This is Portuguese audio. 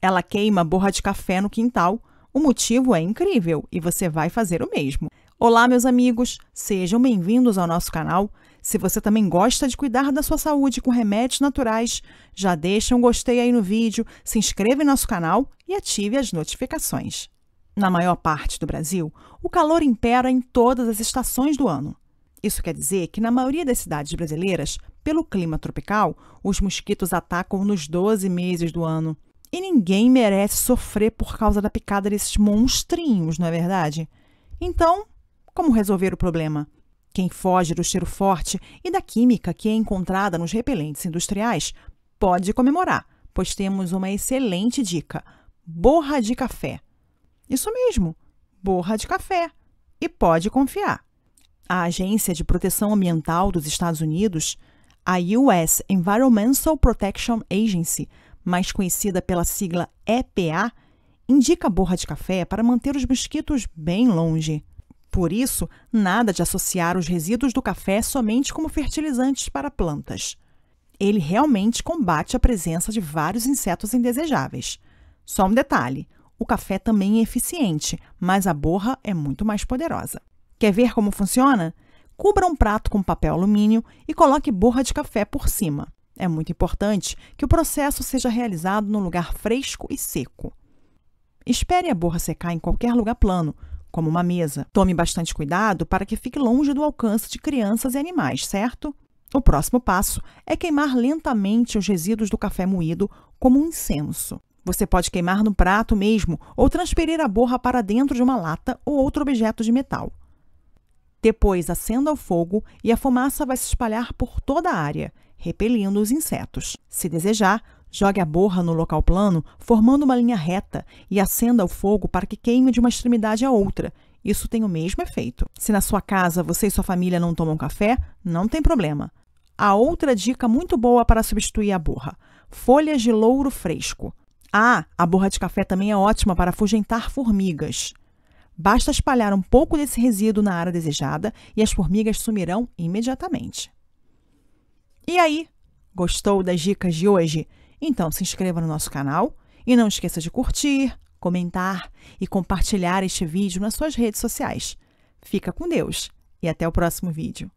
Ela queima borra de café no quintal. O motivo é incrível e você vai fazer o mesmo. Olá, meus amigos! Sejam bem-vindos ao nosso canal. Se você também gosta de cuidar da sua saúde com remédios naturais, já deixa um gostei aí no vídeo, se inscreva em nosso canal e ative as notificações. Na maior parte do Brasil, o calor impera em todas as estações do ano. Isso quer dizer que, na maioria das cidades brasileiras, pelo clima tropical, os mosquitos atacam nos 12 meses do ano. E ninguém merece sofrer por causa da picada desses monstrinhos, não é verdade? Então, como resolver o problema? Quem foge do cheiro forte e da química que é encontrada nos repelentes industriais pode comemorar, pois temos uma excelente dica: borra de café. Isso mesmo, borra de café. E pode confiar. A Agência de Proteção Ambiental dos Estados Unidos, a US Environmental Protection Agency, mais conhecida pela sigla EPA, indica a borra de café para manter os mosquitos bem longe. Por isso, nada de associar os resíduos do café somente como fertilizantes para plantas. Ele realmente combate a presença de vários insetos indesejáveis. Só um detalhe: o café também é eficiente, mas a borra é muito mais poderosa. Quer ver como funciona? Cubra um prato com papel alumínio e coloque borra de café por cima. É muito importante que o processo seja realizado num lugar fresco e seco. Espere a borra secar em qualquer lugar plano, como uma mesa. Tome bastante cuidado para que fique longe do alcance de crianças e animais, certo? O próximo passo é queimar lentamente os resíduos do café moído como um incenso. Você pode queimar no prato mesmo ou transferir a borra para dentro de uma lata ou outro objeto de metal. Depois, acenda o fogo e a fumaça vai se espalhar por toda a área repelindo os insetos. Se desejar, jogue a borra no local plano, formando uma linha reta, e acenda o fogo para que queime de uma extremidade à outra. Isso tem o mesmo efeito. Se na sua casa você e sua família não tomam café, não tem problema. A outra dica muito boa para substituir a borra: folhas de louro fresco. Ah, a borra de café também é ótima para afugentar formigas. Basta espalhar um pouco desse resíduo na área desejada e as formigas sumirão imediatamente. E aí, gostou das dicas de hoje? Então se inscreva no nosso canal e não esqueça de curtir, comentar e compartilhar este vídeo nas suas redes sociais. Fica com Deus e até o próximo vídeo.